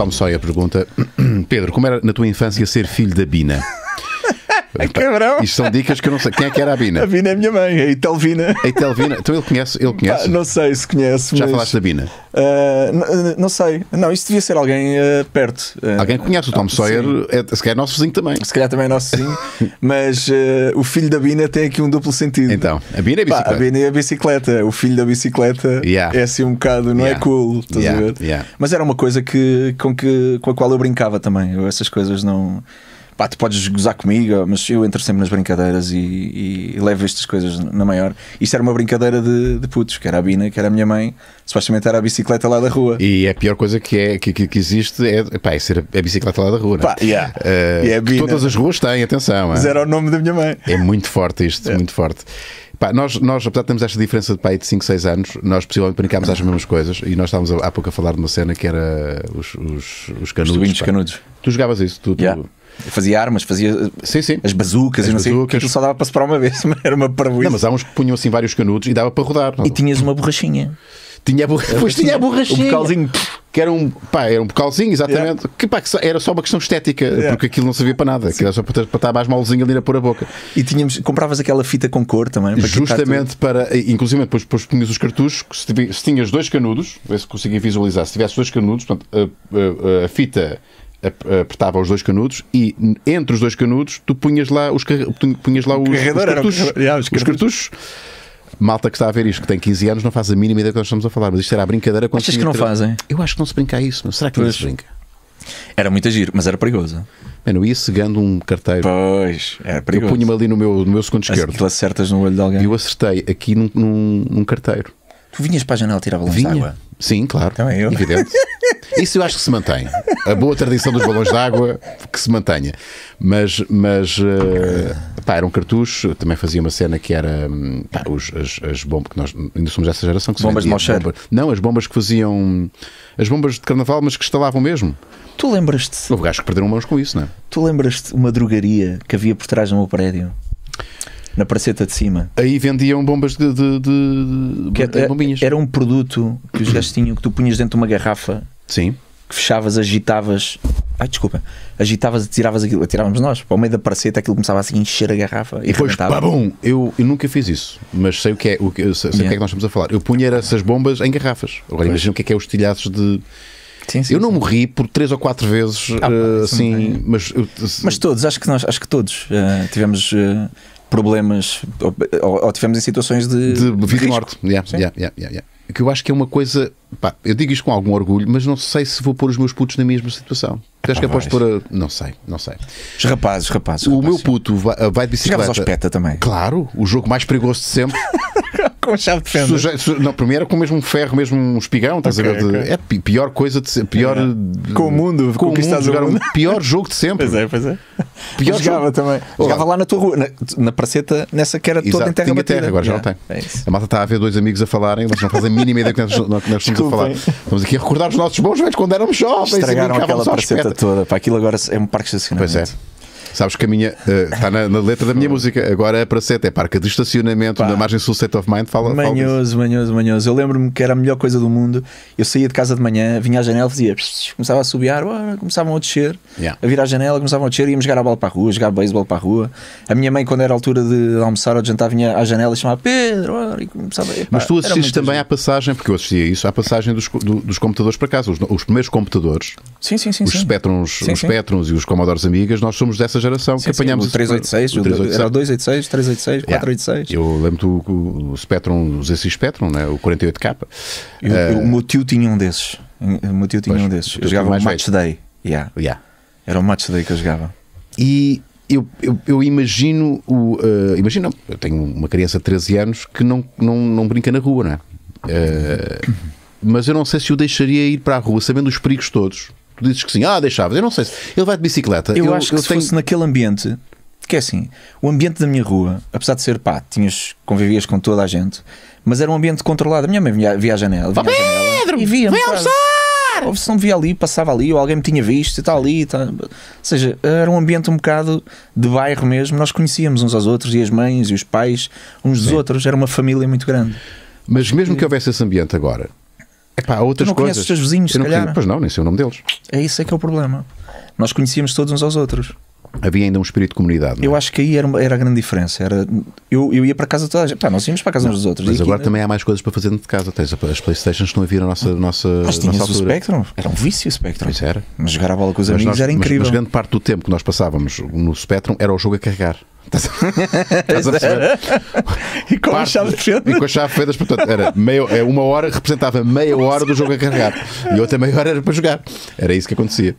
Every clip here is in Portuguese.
retomo só a pergunta. Pedro, como era na tua infância ser filho da Bina? É cabrão. Isto são dicas que eu não sei. Quem é que era a Bina? A Bina é a minha mãe, é a Itelvina. É a Itelvina. Então ele conhece? Ele conhece? Pá, não sei se conhece. Já mas... falaste da Bina? Uh, não sei. Não, isto devia ser alguém uh, perto. Uh, alguém conhece o Tom ah, Sawyer. É, se calhar é nosso vizinho também. Se calhar também é nosso vizinho. mas o filho da Bina tem aqui um duplo sentido. Então, a Bina é a bicicleta. Pá, a Bina é a bicicleta. O filho da bicicleta yeah. é assim um bocado, não é yeah. é cool. Estás yeah. a ver? Mas era uma coisa que, com, que, com a qual eu brincava também. Eu essas coisas não pá, tu podes gozar comigo, mas eu entro sempre nas brincadeiras e, e levo estas coisas na maior. Isto era uma brincadeira de, de putos, que era a Bina, que era a minha mãe, supostamente era a bicicleta lá da rua. E a pior coisa que, é, que, que, existe é, pá, é ser a, é a bicicleta lá da rua. É? Pá, yeah. uh, todas as ruas têm, atenção. Mas era o nome da minha mãe. É muito forte isto, é muito forte. Pá, nós, nós, apesar de termos esta diferença de pai de 5, 6 anos, nós possivelmente brincámos às mesmas coisas e nós estávamos há pouco a falar de uma cena que era os, os, os canudos. Os canudos. Tu jogavas isso, tu, tu fazia armas, fazia sim, sim. as bazucas as e não sei o que. Aquilo só dava para separar uma vez, era uma parvoíce. Não, mas há uns que punham assim vários canudos e dava para rodar. E tinhas uma borrachinha. Tinha borra... Pois tinha a assim, borrachinha. Um bocalzinho. Que era um, pá, era um bocalzinho, exatamente. Yeah. Que, pá, que era só uma questão estética, yeah. porque aquilo não servia para nada. Aquilo era só para, para estar mais malzinho ali na pôr a boca. E tínhamos, compravas aquela fita com cor também? Para Justamente para, inclusive, depois, depois punhas os cartuchos, se, se tinhas dois canudos, vê se conseguia visualizar, se tivesse dois canudos, portanto, a, a, a fita apertava os dois canudos e entre os dois canudos tu punhas lá os, punhas lá os, os cartuchos. Um... Yeah, os cartuchos. Os cartuchos malta que está a ver isto, que tem 15 anos, não faz a mínima ideia do que nós estamos a falar, mas isto era a brincadeira quando Achas que não ter... fazem? Eu acho que não se brinca a isso, não. Será que não se brinca? Era muito giro, mas era perigoso. Mano, eu ia cegando um carteiro. Pois, era perigoso. Eu punho-me ali no meu, no meu segundo esquerdo. Tu acertas no olho de alguém. E eu acertei aqui num, num, num carteiro. Tu vinhas para a janela tirar tirava lá água? Sim, claro. Então é eu. Evidente. Isso eu acho que se mantém. A boa tradição dos balões de água, que se mantenha. Mas, mas uh, pá, era um cartucho, também fazia uma cena que era hum, pá, os, as, as, bombas, que nós ainda somos dessa geração que Bombas de mocheiro? Não, as bombas que faziam. As bombas de carnaval, mas que estalavam mesmo. Tu lembras-te. Houve gajos que perderam mãos com isso, não é? Tu lembras-te uma drogaria que havia por trás do meu prédio? na praceta de cima. Aí vendiam bombas de, de, de, de era, bombinhas. Era um produto que os gajos tinham que tu punhas dentro de uma garrafa. Sim. Que fechavas, agitavas. Ai, desculpa. Agitavas, tiravas aquilo. Atirávamos nós. Para o meio da praceta aquilo começava assim a encher a garrafa. E depois, bom Eu, eu nunca fiz isso. Mas sei o que é, o que, sei, sei yeah. o que é que nós estamos a falar. Eu punha essas bombas em garrafas. Agora imagina o que é que é os tilhaços de. Sim, sim, eu não sim. morri por três ou quatro vezes ah, assim, mas, eu, mas todos, acho que nós, acho que todos uh, tivemos uh, problemas ou, ou tivemos em situações de, de vida e morte. Yeah, yeah, yeah, yeah, Que eu acho que é uma coisa. Pá, eu digo isto com algum orgulho, mas não sei se vou pôr os meus putos na mesma situação. Tu que após de pôr a... Não sei, não sei. Os rapazes, rapazes. O rapazes, meu puto vai, vai de bicicleta. Chegavas aos peta também. Claro, o jogo mais perigoso de sempre. com chave de fenda. Suje... Não, era com mesmo um ferro, mesmo um espigão, estás okay, a ver? Okay. É a pior coisa de ser. Pior... É. Com o mundo, com o mundo, jogar mundo. Um pior jogo de sempre. Pois é, pois é. Pior jogava jogo. também. Jogava lá na tua rua, na, na praceta, nessa que era Exato. toda em terra. Tinha terra, agora já não tem. É a malta está a ver dois amigos a falarem, mas não fazem a mínima ideia que nós, nós estamos a falar. Estamos aqui a recordar os nossos bons velhos quando éramos jovens. Estragaram aquela praceta toda. Para aquilo agora é um parque estacionamento. Pois é. Sabes que a minha. Está eh, uh, na, na, letra da minha música. Agora é para sete. É parque de estacionamento. Pá. Na margem sul, set of mind. Fala. Manhoso, fala manhoso, manhoso. Eu lembro-me que era a melhor coisa do mundo. Eu saía de casa de manhã, vinha à janela, fazia. Pss, começava a subiar, começavam a descer. Yeah. A vir à janela, começavam a descer. Íamos jogar a bola para a rua, jogar beisebol para a rua. A minha mãe, quando era a altura de almoçar ou de jantar, vinha à janela e chamava Pedro. e começava, epá, Mas tu assististe também à passagem, porque eu assistia isso, à passagem dos, do, dos computadores para casa. Os, os, primeiros computadores. Sim, sim, sim. Os sim. Spectrums e os Commodores Amigas, nós somos dessas geração sim, que sim, O 386, o 386, era 286, 386, yeah. 486. Eu lembro do o Spectrum, o Spectrum, né? o 48K. Eu, uh, o eh, meu tio tinha um desses. O meu tio tinha pois, um desses. Eu jogava o Match feito. Day. Yeah. Yeah. Era o Match Day que eu jogava. E eu, eu, eu, imagino o. Uh, imagino, eu tenho uma criança de 13 anos que não, não, não brinca na rua, não é? Uh, eh, mas eu não sei se o deixaria ir para a rua sabendo os perigos todos tu dizes que sim, ah, deixavas. Eu não sei se ele vai de bicicleta. Eu, eu acho que eu se tenho... fosse naquele ambiente, que é assim, o ambiente da minha rua, apesar de ser pá, tinhas, convivias com toda a gente, mas era um ambiente controlado. A minha mãe via, via à janela, vinha janela Pedro, e via almoçar! Ou se não via ali, passava ali, ou alguém me tinha visto e tal ali. Está... Ou seja, era um ambiente um bocado de bairro mesmo. Nós conhecíamos uns aos outros, e as mães e os pais, uns dos Sim. outros. Era uma família muito grande. Mas mesmo e... que houvesse esse ambiente agora, outras tu não coisas. conheces os teus vizinhos, se não calhar. Conheço, pois não, nem sei o nome deles. É isso é que é o problema. Nós conhecíamos todos uns aos outros. Havia ainda um espírito de comunidade. É? Eu acho que aí era, era a grande diferença. Era, eu, eu ia para casa toda a gente. Pá, nós íamos para casa não, uns dos outros. Mas agora também há mais coisas para fazer dentro de casa. Tens as Playstations estão a vir a nossa. nossa nós nossa o Spectrum. Era um vício o Spectrum. Pois era. Mas jogar a bola com os mas amigos nós, era incrível. Mas, mas grande parte do tempo que nós passávamos no Spectrum era o jogo a carregar. Estás a perceber? e com Parte, a chave de fendas. E com as chave de fendas, portanto, era meia, é uma hora, representava meia hora do jogo a carregar. E outra meia hora era para jogar. Era isso que acontecia.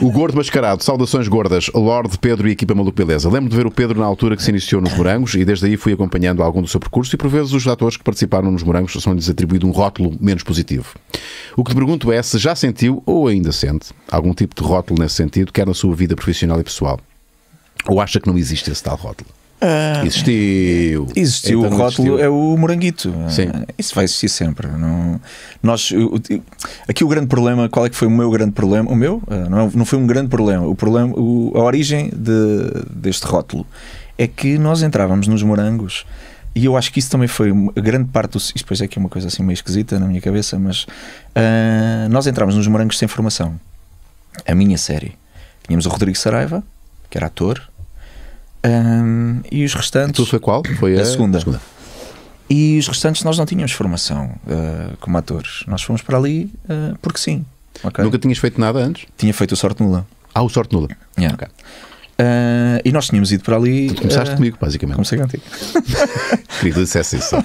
O Gordo Mascarado, saudações gordas, Lorde Pedro e equipa Maluco Beleza. Lembro de ver o Pedro na altura que se iniciou nos Morangos e desde aí fui acompanhando algum do seu percurso e por vezes os atores que participaram nos Morangos são-lhes atribuído um rótulo menos positivo. O que te pergunto é se já sentiu ou ainda sente algum tipo de rótulo nesse sentido, quer na sua vida profissional e pessoal. Ou acha que não existe esse tal rótulo? Uh, existiu. Existiu. Então o rótulo existiu. é o moranguito. Sim. Ah, isso vai existir sempre. Não, nós, aqui o grande problema, qual é que foi o meu grande problema? O meu? Uh, não, não foi um grande problema. O problema o, a origem de, deste rótulo é que nós entrávamos nos morangos e eu acho que isso também foi a grande parte do. Isto depois é que é uma coisa assim meio esquisita na minha cabeça, mas uh, nós entrávamos nos morangos sem formação. A minha série. Tínhamos o Rodrigo Saraiva, que era ator um, e os restantes. Tu foi qual? Foi a, a segunda. A segunda. E os restantes nós não tínhamos formação uh, como atores. Nós fomos para ali uh, porque sim. Okay? Nunca tinhas feito nada antes? Tinha feito o Sorte Nula. Ah, o Sorte Nula. Yeah. Okay. Uh, e nós tínhamos ido para ali. Tu começaste comigo, basicamente. Comecei contigo. Querido, dissesse isso.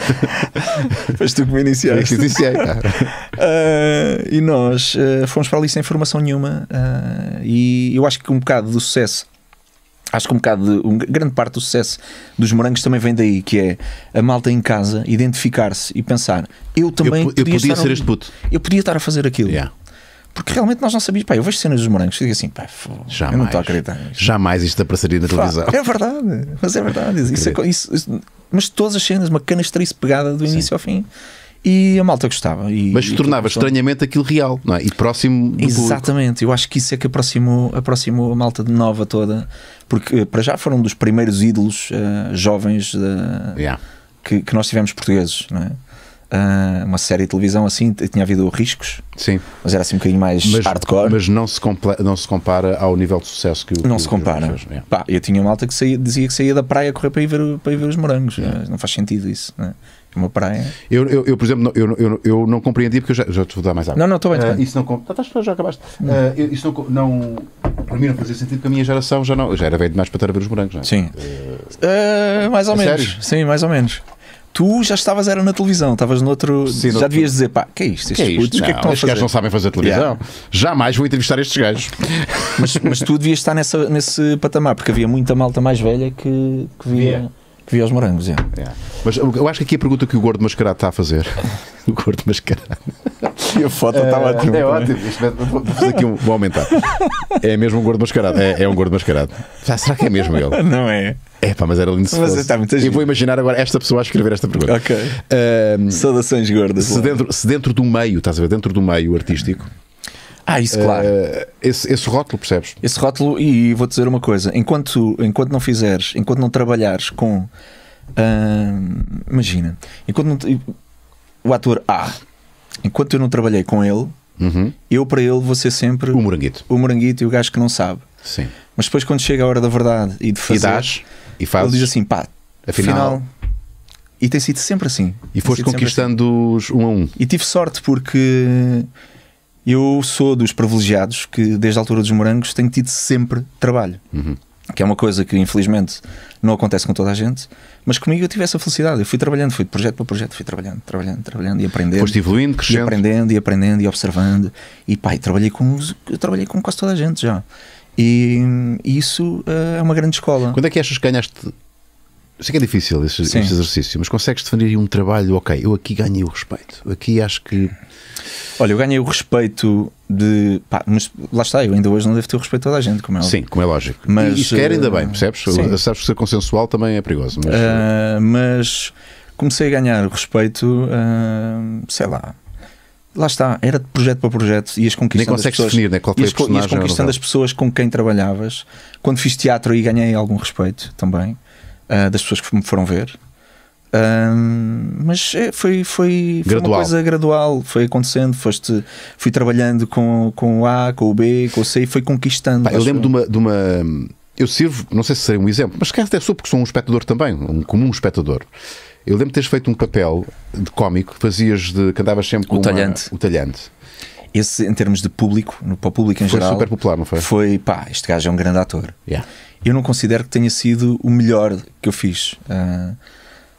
Foste tu que me iniciaste. que iniciei, cara. e nós fomos para ali sem formação nenhuma. e eu acho que um bocado do sucesso Acho que um bocado de, um, grande parte do sucesso dos morangos também vem daí, que é a malta em casa identificar-se e pensar: eu também eu, eu podia, podia ser um, este puto, eu podia estar a fazer aquilo. Yeah. Porque realmente nós não sabíamos. Pá, eu vejo cenas dos morangos e digo assim: pá, Jamais. eu não estou a acreditar. Jamais isto apareceria na televisão. é verdade, mas é verdade. Isso é isso, isso, mas todas as cenas, uma canastrice pegada do Sim. início ao fim. E a malta gostava. E, Mas se tornava estranhamente aquilo real, não é? E próximo do Exatamente, público. eu acho que isso é que aproximou, aproximou a malta de nova toda, porque eh, para já foram um dos primeiros ídolos uh, jovens eh, yeah. que, que, nós tivemos portugueses, não é? Uh, uma série de televisão assim, tinha havido riscos, Sim. mas era assim um bocadinho mais mas, hardcore. Mas não se, não se compara ao nível de sucesso que o Não que se compara. Fez, é. Pá, eu tinha uma malta que saía, dizia que saía da praia correr para ir ver, para ir ver os morangos, é. não faz sentido isso. Não é? É uma praia. Eu, eu, eu por exemplo, não, eu, eu, eu não compreendi porque eu já, já te vou dar mais água. Não, não, estou bem. Uh, Isso não. Estás, tá, já acabaste. Uh, isso não, não. Para mim não fazia sentido porque a minha geração já não. Já era velho demais para estar a ver os morangos, não é? Sim. Uh, mais ou menos. Sério? Sim, mais ou menos. Tu já estavas era na televisão, estavas noutro. Sim, já devias dizer, pá, que é isto? Estes que é isto? putos, que é que estão a fazer? gajos não sabem fazer televisão. Yeah. Jamais vou entrevistar estes gajos. Mas, mas tu devias estar nessa, nesse patamar, porque havia muita malta mais velha que, que via. Yeah que via os morangos. É. Yeah. É. Mas eu acho que aqui a pergunta que o gordo mascarado está a fazer. o gordo mascarado. E a foto estava é, ótima. É ótimo. Isto é- aqui um, vou aumentar. É mesmo um gordo mascarado. É, é um gordo mascarado. Ah, será que é mesmo ele? Não é. É pá, mas era lindo se mas é, fosse. Está Eu vou imaginar agora esta pessoa a escrever esta pergunta. Ok. Um, Saudações gordas. Se dentro, se dentro do meio, estás a ver, dentro do meio artístico, ah, isso eh, claro. Uh, esse, esse rótulo, percebes? Esse rótulo, e, e vou dizer uma coisa: enquanto, enquanto não fizeres, enquanto não trabalhares com. Uh, imagina, enquanto não, o ator A, enquanto eu não trabalhei com ele, uhum. eu para ele vou ser sempre o moranguito. O moranguito e o gajo que não sabe. Sim. Mas depois, quando chega a hora da verdade e de fazer, e dás, e fazes, ele diz assim: pá, afinal, afinal e tem sido sempre assim. E foste assim. conquistando-os assim. um a um. E tive sorte porque eu sou dos privilegiados que, desde a altura dos morangos, tenho tido sempre trabalho. Uhum. Que é uma coisa que, infelizmente, não acontece com toda a gente, mas comigo eu tive essa felicidade. Eu fui trabalhando, fui de projeto para projeto, fui trabalhando, trabalhando, trabalhando e aprendendo. Foste evoluindo, crescendo. E aprendendo, e aprendendo, e observando. E pá, trabalhei com, eu trabalhei com quase toda a gente já. E, e isso uh, é uma grande escola. Quando é que achas que ganhaste eu sei que é difícil esse, este, exercício, mas consegues definir um trabalho, ok, eu aqui ganhei o respeito, aqui acho que. Olha, eu ganhei o respeito de. Pá, mas lá está, eu ainda hoje não devo ter o respeito a toda a gente, como é Sim, como é lógico. Mas, e ainda eh, bem, percebes? Sim. Sabes que ser consensual também é perigoso. Mas, uh, mas comecei a ganhar respeito, uh, sei lá, lá está, era de projeto para projeto, e as pessoas, definir, né? Qual foi ias, ias conquistando é? as pessoas com quem trabalhavas. Quando fiz teatro e ganhei algum respeito também uh, das pessoas que me foram ver. Ah, mas é, foi, foi, foi uma coisa gradual, foi acontecendo, foste, fui trabalhando com, com o A, com o B, com o C e foi conquistando. Pá, eu lembro de uma, de uma, Eu sirvo, não sei se serei um exemplo, mas calhar até sou porque sou um espectador também, um comum espectador. Eu lembro de teres feito um papel de cómico que fazias de. que andavas sempre com. O uma, O talhante. Esse, em termos de público, no, para o público em foi geral. Foi super popular, não foi? Foi, pá, este gajo é um grande ator. Yeah. Eu não considero que tenha sido o melhor que eu fiz. Uh,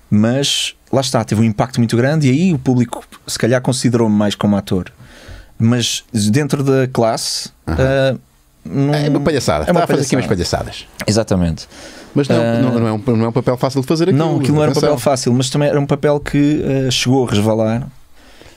mas lá está, teve um impacto muito grande e aí o público, se calhar, considerou-me mais como ator. Mas dentro da classe. uh, ah, num... É uma palhaçada. É uma palhaçada. fazer aqui umas palhaçadas. Exatamente. Mas não, uh... não, não, é um, não é um papel fácil de fazer aquilo. Não, aquilo não era um papel fácil, mas também era um papel que uh, chegou a resvalar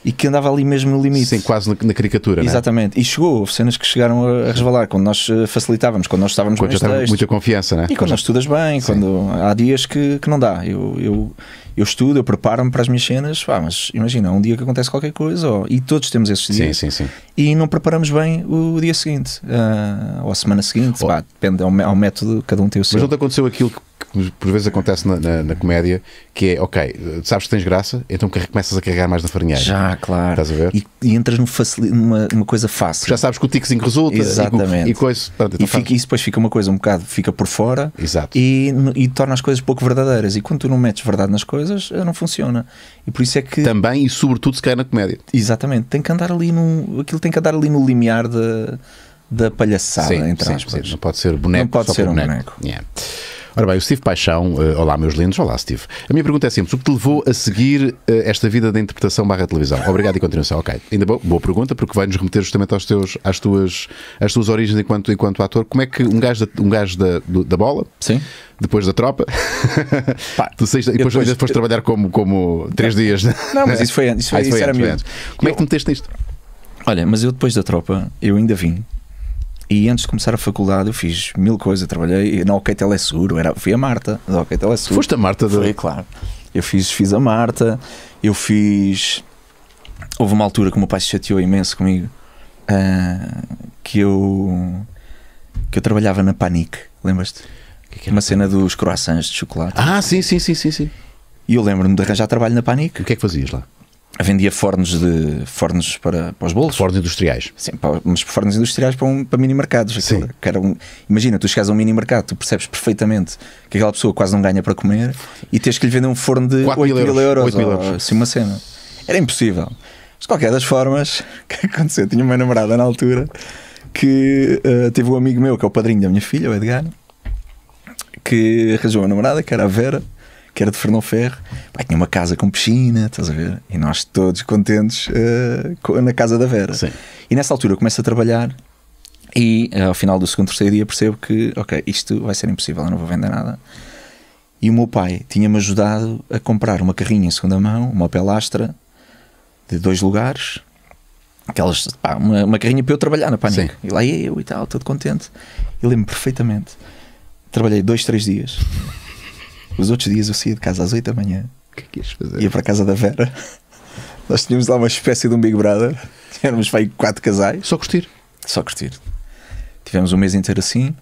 e que andava ali mesmo no limite. Sim, quase na, na caricatura, é? Exatamente. E chegou, houve cenas que chegaram a, a resvalar quando nós eh, facilitávamos, quando nós estávamos quando já muita confiança, né? E quando já... estudas bem, Sim. quando há dias que, que não dá. Eu, eu, eu estudo, eu preparo-me para as minhas cenas, pá, mas imagina, um dia que acontece qualquer coisa, ou, e todos temos esses dias, sim, sim, sim. e não preparamos bem o, dia seguinte, uh, ou a semana seguinte, oh. pá, depende, ao, é é método, cada um tem o seu. Mas não te aconteceu aquilo que que por vezes acontece na, na, na, comédia, que é, ok, sabes que tens graça, então começas a carregar mais na farinheira. Já, claro. Estás a ver? E, e entras num numa, numa coisa fácil. já sabes que o tickzinho resulta. Exatamente. E, e, coisa, pronto, então e, fica, depois fica uma coisa um bocado, fica por fora. Exato. E, e torna as coisas pouco verdadeiras. E quando tu não metes verdade nas coisas, eh, não funciona. E por isso é que... Também e sobretudo se cai na comédia. Exatamente. Tem que andar ali no... Aquilo tem que andar ali no limiar da... da palhaçada, sim, entre sim, aspas. Sim, não pode ser boneco. Não pode ser um boneco. boneco. Yeah. Ora bem, o Steve Paixão, uh, olá meus lindos, olá Steve. A minha pergunta é simples, o que te levou a seguir uh, esta vida da interpretação barra televisão? Obrigado e continuação, ok. Ainda boa pergunta, porque vai-nos remeter justamente aos teus, às, tuas, às tuas origens enquanto, enquanto ator. Como é que um gajo da, um gajo da, do, da bola, Sim. depois da tropa, Pá, tu depois, depois eu... trabalhar como, como três não, dias. Né? Não, mas isso foi antes, isso, ah, isso, foi isso antes, era antes. Como eu... é que te meteste nisto? Olha, mas eu depois da tropa, eu ainda vim e antes de começar a faculdade eu fiz mil coisas, trabalhei na OK é seguro era, fui a Marta da OK Teleseguro. É Foste a Marta da... Fui, claro. Eu fiz, fiz a Marta, eu fiz... Houve uma altura que o meu pai se chateou imenso comigo, uh, que eu... que eu trabalhava na Panic, lembras-te? Que é que uma cena dos croissants de chocolate. Ah, sim, sim, sim, sim, sim. E eu lembro-me de arranjar trabalho na Panic. E o que é que fazias lá? vendia fornos de fornos para, para os bolos. Fornos industriais. Sim, para, mas fornos industriais para, um, para mini mercados. Sim. Que era um, imagina, tu chegas a um mini mercado, tu percebes perfeitamente que aquela pessoa quase não ganha para comer e tens que lhe vender um forno de 8 mil euros, euros, 8 mil euros. assim, uma cena. Era impossível. Mas de qualquer das formas, o que aconteceu? tinha uma namorada na altura que uh, teve um amigo meu, que é o padrinho da minha filha, o Edgar, que arranjou uma namorada, que era a Vera que era de Fernão Ferro, pá, tinha uma casa com piscina, estás a ver? E nós todos contentes uh, na casa da Vera. Sim. E nessa altura eu começo a trabalhar e uh, ao final do segundo, terceiro dia percebo que, ok, isto vai ser impossível, eu não vou vender nada. E o meu pai tinha-me ajudado a comprar uma carrinha em segunda mão, uma pelastra de dois lugares, aquelas, pá, uma, uma, carrinha para eu trabalhar na Pânico. Sim. E lá ia eu e tal, todo contente. Eu lembro perfeitamente. Trabalhei dois, três dias. Os outros dias eu saía de casa às 8 da manhã. O que é que ias fazer? Ia para a casa da Vera. Nós tínhamos lá uma espécie de um Big Brother. Éramos vai quatro casais. Só curtir. Só curtir. Tivemos um mês inteiro assim.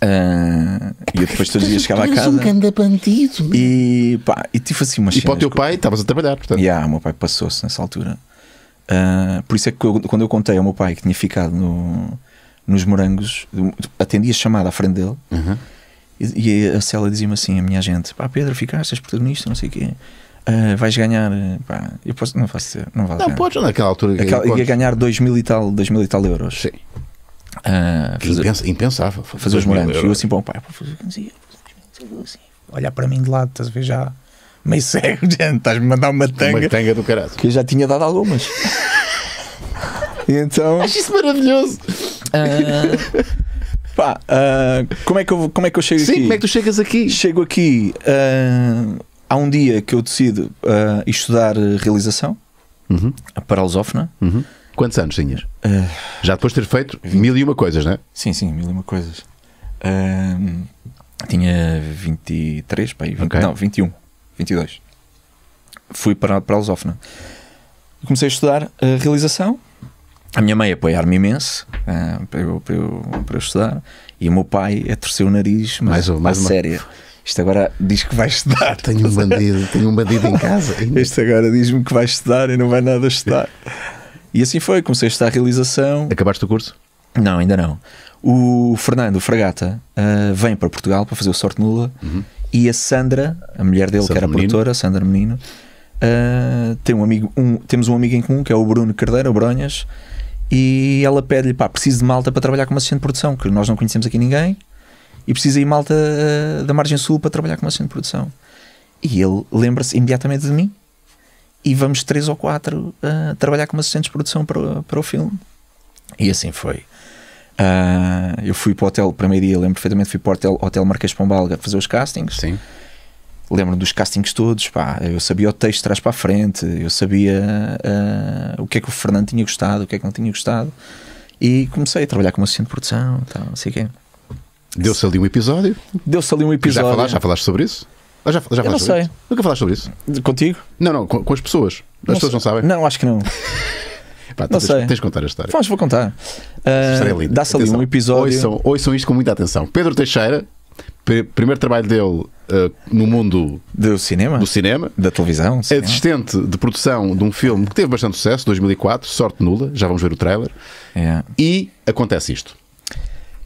Ah, e eu depois todos os dias chegava a casa. um grande bandido. E pá, e tive assim uma E para o teu pai, estavas a trabalhar, portanto. Yeah, o meu pai passou-se nessa altura. Ah, por isso é que eu- quando eu contei ao meu pai que tinha ficado no- nos morangos, atendi a chamada à frente dele Uhum. E, e a Cela dizia-me assim: a minha gente, pá, Pedro, ficaste, és protagonista, não sei o quê. Uh, vais ganhar, ah, pá, eu posso, não faço, não vale. Não, podes naquela altura. Aquela, eh, Ia ganhar 2 mil e tal, mil e tal euros. Sim. Uh, fazer, impensável. Fazer os morangos. Eu assim, bom, pá, vou assim, assim, fazer assim, olhar para mim de lado, estás a ver já meio cego, estás-me a mandar uma tanga. Uma tanga do caralho. Que eu já tinha dado algumas. então. Acho isso maravilhoso. Uh... Pá, uh, como, é que eu, como é que eu chego Sim, aqui? como é que tu chegas aqui? Chego aqui. Uh, há um dia que eu decido uh, estudar realização uhum. para a Lusófona. Uhum. Quantos anos tinhas? Uh, Já depois de ter feito 20... mil e uma coisas, não é? Sim, sim, mil e uma coisas. Uh, tinha 23, pá, 20, okay. não, 21, 22. Fui para, para a Lusófona. Comecei a estudar a realização a minha mãe apoiar-me imenso uh, para, eu, para, eu, para eu estudar e o meu pai é torcer o nariz, mas mais, uma, mais uma... séria. Isto agora diz que vai estudar. Tenho um bandido, tenho um bandido em casa. este agora diz-me que vai estudar e não vai nada estudar. E assim foi, comecei a estudar a realização. Acabaste o curso? Não, ainda não. O Fernando Fragata uh, vem para Portugal para fazer o Sorte Nula uhum. e a Sandra, a mulher dele Sandra que era Menino. produtora, Sandra Menino, uh, tem um amigo, um, temos um amigo em comum que é o Bruno Cardeira, o Bronhas, e ela pede-lhe: pá, preciso de malta para trabalhar como assistente de produção, que nós não conhecemos aqui ninguém, e precisa ir malta uh, da Margem Sul para trabalhar como assistente de produção. E ele lembra-se imediatamente de mim, e vamos três ou quatro uh, trabalhar como assistentes de produção para, para o filme. E assim foi. Uh, eu fui para o hotel, meio dia, lembro perfeitamente, fui para o hotel, hotel Marquês Pombal fazer os castings. Sim lembro dos castings todos, pá, eu sabia o texto trás para a frente, eu sabia uh, o que é que o Fernando tinha gostado, o que é que não tinha gostado, e comecei a trabalhar como assistente de produção, tal, não sei o quê. Deu-se ali um episódio? Deu-se ali um episódio. Já falaste, já falaste sobre isso? Ah, já já, já eu não sei. Isso? Nunca falaste sobre isso? Contigo? Não, não, com, com as pessoas. As não pessoas sei. não sabem? Não, acho que não. Pá, não tens, sei. tens de contar a história. vamos vou contar. Uh, Dá-se ali um episódio. Ouçam, ouçam isto com muita atenção. Pedro Teixeira primeiro trabalho dele uh, no mundo do cinema, do cinema, da televisão, é cinema. assistente de produção de um filme que teve bastante sucesso, 2004, Sorte Nula, já vamos ver o trailer. Yeah. É. E acontece isto.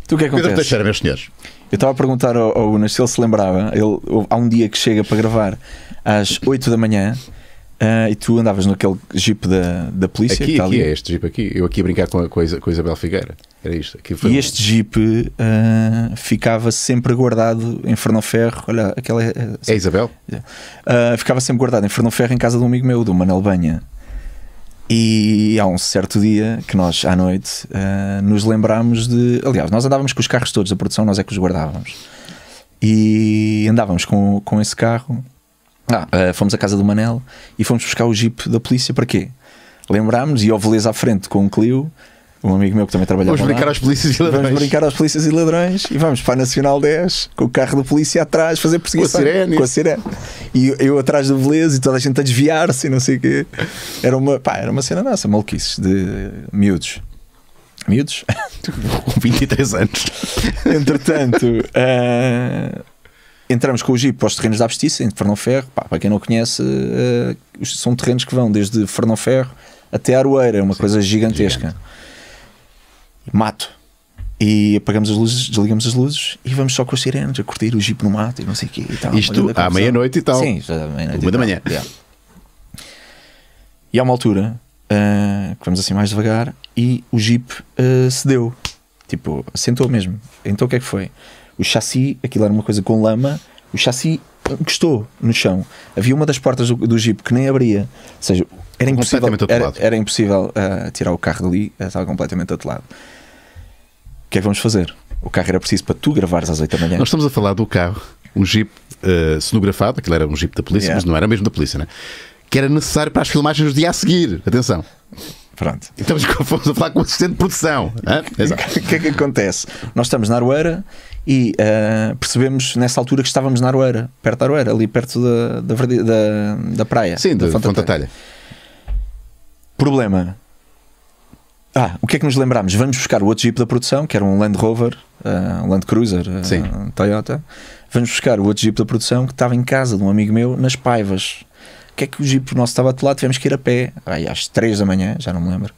Tu o que é acontece? Pedro Teixeira, meus senhores. Eu estava a perguntar ao, ao Unas se ele se lembrava. Ele, há um dia que chega para gravar às 8 da manhã Uh, e tu andavas naquele jeep da, da polícia? Aqui, tá aqui ali. é este jeep aqui. Eu aqui a brincar com a, com a, com a Isabel Figueira. Era isto. e um... este jeep uh, ficava sempre guardado em Ferro Olha, aquela é. É, é Isabel? Uh, ficava sempre guardado em Ferro em casa de um amigo meu, do Manel Banha. E há um certo dia que nós, à noite, nos lembrámos de. Aliás, nós andávamos com os carros todos da produção, nós é que os guardávamos. E andávamos com, com esse carro ah, uh, fomos à casa do Manel e fomos buscar o jeep da polícia para quê? Lembrámos e houve lesa à frente com um Clio um amigo meu que também trabalhava vamos brincar às aos polícias e ladrões vamos brincar às polícias e ladrões e vamos para a Nacional 10 com o carro da polícia atrás fazer perseguição com a sirene, com a sirene. e eu, atrás do veleza e toda a gente a desviar-se e não sei o quê era uma, pá, era uma cena nossa maluquices de miúdos miúdos? 23 anos entretanto uh entramos com o Jeep para os terrenos da Justiça, em Fernão Ferro. Pá, para quem não conhece, uh, são terrenos que vão desde Fernão Ferro até Aroeira, é uma Sim, coisa gigantesca. Gigante. Mato. E apagamos as luzes, desligamos as luzes e vamos só com as sirenes a curtir o Jeep no mato e não sei o quê. E tal, Isto à meia-noite e tal. Sim, é à meia-noite. Uma da manhã. Yeah. E há uma altura uh, que vamos assim mais devagar e o Jeep uh, cedeu. Tipo, sentou mesmo. Então o que é que foi? o chassi, aquilo era uma coisa com lama, o chassi encostou no chão. Havia uma das portas do, do Jeep que nem abria. Ou seja, era impossível, era, era, impossível uh, tirar o carro dali, eh, estava completamente lado. O que é que vamos fazer? O carro era preciso para tu gravares às 8 da manhã. Nós estamos a falar do carro, um Jeep uh, eh, cenografado, aquilo era um Jeep da polícia, yeah. mas não era mesmo da polícia, né? que era necessário para as filmagens do dia a seguir. Atenção. Pronto. Estamos a falar com o assistente de produção. O que é que acontece? Nós estamos na Arueira e uh, percebemos nessa altura que estávamos na Arueira, perto da Arueira, ali perto da, da, verde, da, da praia. Sim, da, da Fonta, Fonta Telha. Problema. Ah, o que é que nos lembrámos? Vamos buscar o outro Jeep da produção, que era um Land Rover, uh, um Land Cruiser, uh, Toyota. Vamos buscar o outro Jeep da produção que estava em casa de um amigo meu nas Paivas. O que é que o jeep nosso estava atolado? Tivemos que ir a pé, ai, às 3 da manhã, já não me lembro.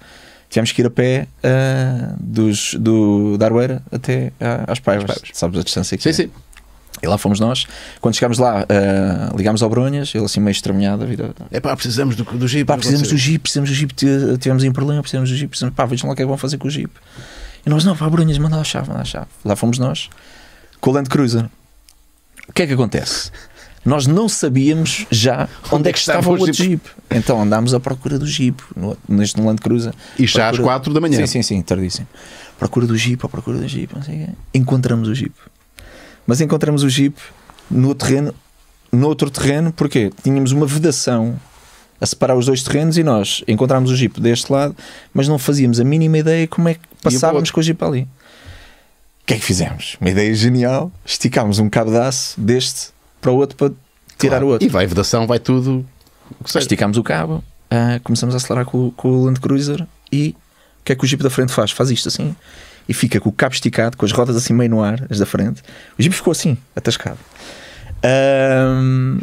Tivemos que ir a pé uh, dos, do, da Arueira até uh, às Paivas. Sabes a distância que sim, é? Sim, sim. E lá fomos nós. Quando chegámos lá, uh, ligámos ao Brunhas, ele assim meio estranhado a vida. É pá, precisamos do, do Jeep. Pá, precisamos do Jeep, precisamos do Jeep, tivemos em problema, precisamos do Jeep, precisamos, pá, vejam lá o que é bom vão fazer com o Jeep. E nós, não, pá, Brunhas, manda a chave, manda a chave. Lá fomos nós, com o Land Cruiser. O que é que acontece? nós não sabíamos já onde, é onde é que estava o outro tipo? Jeep. Então andámos à procura do Jeep, no, neste Land Cruiser. E já às 4 da manhã. Sim, sim, sim, tardíssimo. Procura do Jeep, à procura do Jeep, Encontramos o Jeep. Mas encontramos o Jeep no terreno, no outro terreno, porque tínhamos uma vedação a separar os dois terrenos e nós encontramos o Jeep deste lado, mas não fazíamos a mínima ideia como é que passávamos com o Jeep ali. O que é que fizemos? Uma ideia genial, esticámos um cabo de aço deste para o outro para tirar claro. o outro. E vai vedação, vai tudo. Esticamos o cabo, uh, começamos a acelerar com, com, o Land Cruiser e o que é que o Jeep da frente faz? Faz isto assim e fica com o cabo esticado, com as rodas assim meio no ar, as da frente. O Jeep ficou assim, atascado. Um,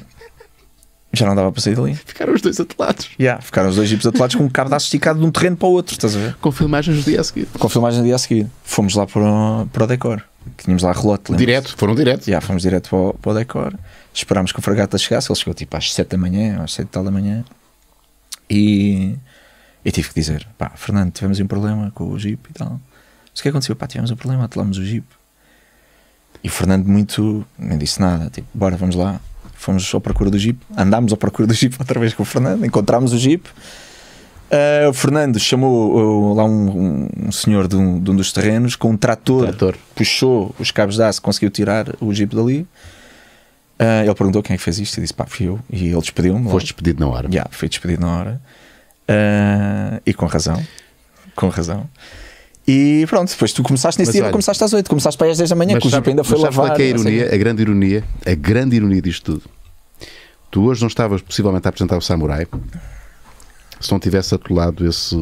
já não dava para sair dali. Ficaram os dois atelados. Yeah, ficaram os dois jipes atelados com um cardaço esticado de um terreno para o outro, estás a ver? Com filmagens no dia a seguir. Com filmagens no dia a seguir. Fomos lá para o, para o decor. Tínhamos lá a relote. Direto, foram direto. Yeah, fomos direto para o, para o decor. Esperámos que o fragata chegasse. Ele chegou tipo às 7 da manhã, às 7 tal da manhã. E eu tive que dizer: pá, Fernando, tivemos um problema com o jeep e tal. Mas o é que aconteceu? Pá, tivemos um problema, atelámos o jeep. E o Fernando, muito, nem disse nada. Tipo, bora, vamos lá Fomos à procura do Jeep, andámos à procura do Jeep outra vez com o Fernando, encontramos o Jeep. Uh, o Fernando chamou uh, lá um, um, senhor de um, de um, dos terrenos com um trator, trator. puxou os cabos de aço, conseguiu tirar o Jeep dali. Uh, ele perguntou quem é que fez isto e disse: pá, fui eu. E ele despediu-me. Foste despedido na hora. Já, yeah, fui despedido na hora. e com razão. Com razão. E pronto, depois tu começaste nesse mas dia, olha, começaste às 8, começaste para as 10 da manhã, que o Jeep ainda foi mas é lavar. Que é a ironia, a grande ironia, a grande ironia disto tudo? Tu hoje não estavas possivelmente a apresentar o Samurai se não tivesse atolado esse.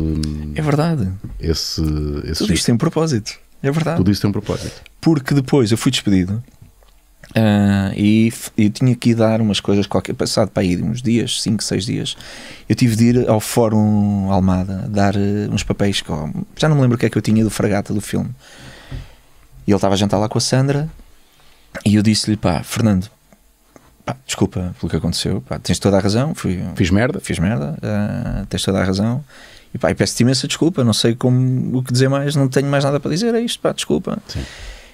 É verdade. Esse, esse Tudo isto tem um propósito. É verdade. Tudo isto tem um propósito. Porque depois eu fui despedido Uh, e eu tinha que ir dar umas coisas qualquer passado para aí uns dias, 5, 6 dias eu tive de ir ao Fórum Almada dar uh, uns papéis que eu, já não me lembro o que é que eu tinha do Fragata do filme e ele estava a jantar lá com a Sandra e eu disse-lhe pá, Fernando pá, desculpa pelo que aconteceu, pá, tens toda a razão fui, fiz merda, fiz merda uh, tens toda a razão e pá, peço-te imensa desculpa, não sei como, o que dizer mais não tenho mais nada para dizer, é isto, pá, desculpa Sim.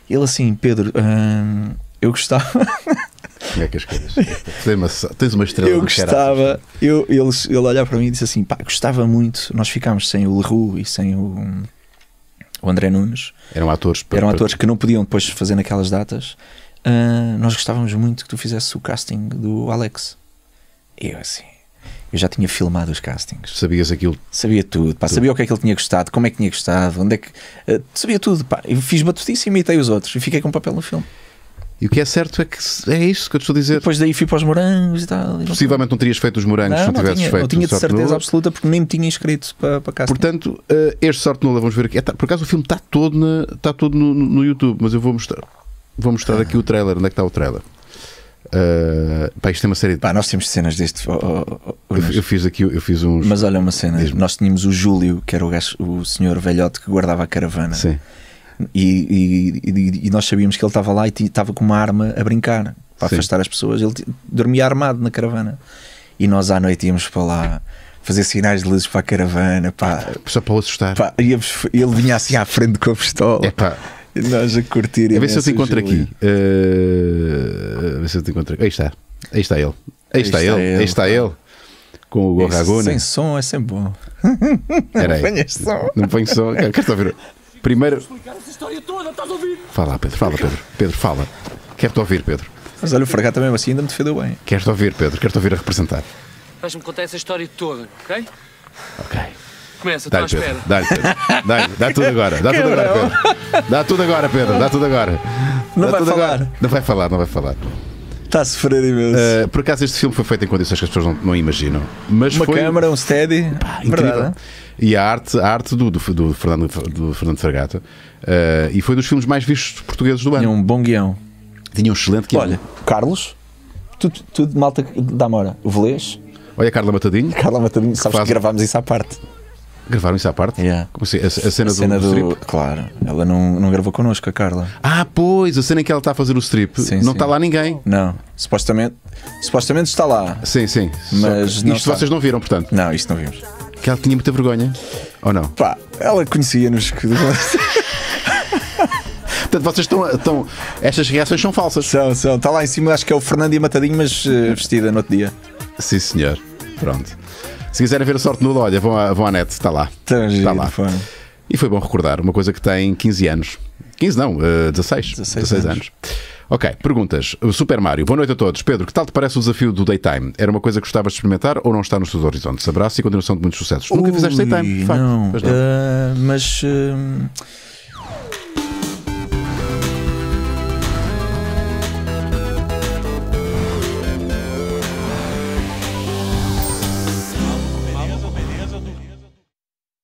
ele assim, Pedro uh, eu gostava. Como é que as coisas? Tens uma estrela Eu gostava, eu, ele, ele olhar para mim e disse assim: pá, gostava muito. Nós ficámos sem o Leroux e sem o, o André Nunes. Eram atores, para, eram atores para... que não podiam depois fazer naquelas datas. Uh, nós gostávamos muito que tu fizesse o casting do Alex. Eu assim. Eu já tinha filmado os castings. Sabias aquilo? Sabia tudo, pá, tudo. Sabia o que é que ele tinha gostado, como é que tinha gostado, onde é que. Uh, sabia tudo, pá. Eu fiz batutice e imitei os outros e fiquei com um papel no filme. E o que é certo é que é isso que eu te estou a dizer. Depois daí fui para os morangos e tal. E Possivelmente não terias feito os morangos não, se não, não tivesses tinha, feito. Não tinha de certeza nula. absoluta porque nem me tinha inscrito para, para cá. Portanto, eh, este Sorte Nula, vamos ver aqui. É, tá, por acaso o filme está todo, na, está todo no, no YouTube, mas eu vou mostrar. Vou mostrar aqui o trailer. Onde é que está o trailer? Uh, pá, isto tem é uma série de... Pá, nós temos cenas deste. Oh, oh, oh, eu, eu, fiz aqui, eu fiz uns. Mas olha uma cena, nós tínhamos o Júlio, que era o, gajo, o senhor velhote que guardava a caravana. Sim e, e, e nós sabíamos que ele estava lá e estava com uma arma a brincar para Sim. afastar as pessoas. Ele dormia armado na caravana. E nós à noite íamos para lá fazer sinais de luzes para a caravana. Pá, Só para o assustar. Pá, íamos, ele vinha assim à frente com a pistola. Epá. E nós a curtir. A ver se eu te encontro aqui. Uh, a ver se eu te encontro aqui. Aí está. Aí está ele. Aí, está, está ele. ele. Aí está ele. Com o Gorragona. Sem som é sempre bom. não ponho som. Não ponho som. Queres ouvir? Primeiro. história toda, estás a ouvir? Fala, Pedro, fala, Pedro. Pedro, fala. Quero-te ouvir, Pedro. Mas olha, o Fragata também assim ainda me defendeu bem. Queres-te ouvir, Pedro? Queres-te ouvir a representar? Vais-me contar essa história toda, ok? Ok. Começa, estou à Dá-lhe, espera. Dá-lhe, Pedro. Dá-lhe. Dá tudo agora. Dá tudo agora, Pedro. Dá tudo agora, Pedro. Dá tudo agora. Não Dá vai falar. Agora. Não vai falar, não vai falar. Está a sofrer imenso. Uh, por acaso, este filme foi feito em condições que as pessoas não, não imaginam. Mas Uma foi... câmara, um steady. Pá, incrível. E a arte, a arte do, do, do Fernando, do Fernando Sargata. Uh, eh, e foi dos filmes mais vistos portugueses do ano. Tinha um bom guião. Tinha um excelente guião. Olha, Carlos, tudo, tudo malta da Mora O Velês. Olha a Carla Matadinho. Carla Matadinho, sabes que, faz... que gravámos isso à parte. Gravaram isso à parte? Yeah. Como se assim? A, a, cena, a cena do, do, strip? Claro, ela não, não gravou connosco, a Carla. Ah, pois, a cena em que ela está a fazer o strip, sim, não sim. está lá ninguém. Não, supostamente, supostamente está lá. Sim, sim. Mas isto vocês não viram, portanto. Não, isto não vimos. Que ela tinha muita vergonha, ou não? Pá, ela conhecia-nos. Portanto, vocês estão, estão. Estas reações são falsas. São, são. Está lá em cima, acho que é o Fernando e Matadinho, mas uh, vestida no outro dia. Sim, senhor. Pronto. Se quiserem ver a sorte nula, olha, vão à, vão à net, está lá. está lá. Fã. E foi bom recordar uma coisa que tem 15 anos. 15 não, uh, 16. 16, 16 anos. anos. Ok, perguntas. Super Mario, boa noite a todos. Pedro, que tal te parece o desafio do Daytime? Era uma coisa que gostavas de experimentar ou não está nos teus horizontes? Abraço e continuação de muitos sucessos. Ui, Nunca fizeste Daytime, de facto. Não, ah, mas. Não. Uh, mas uh...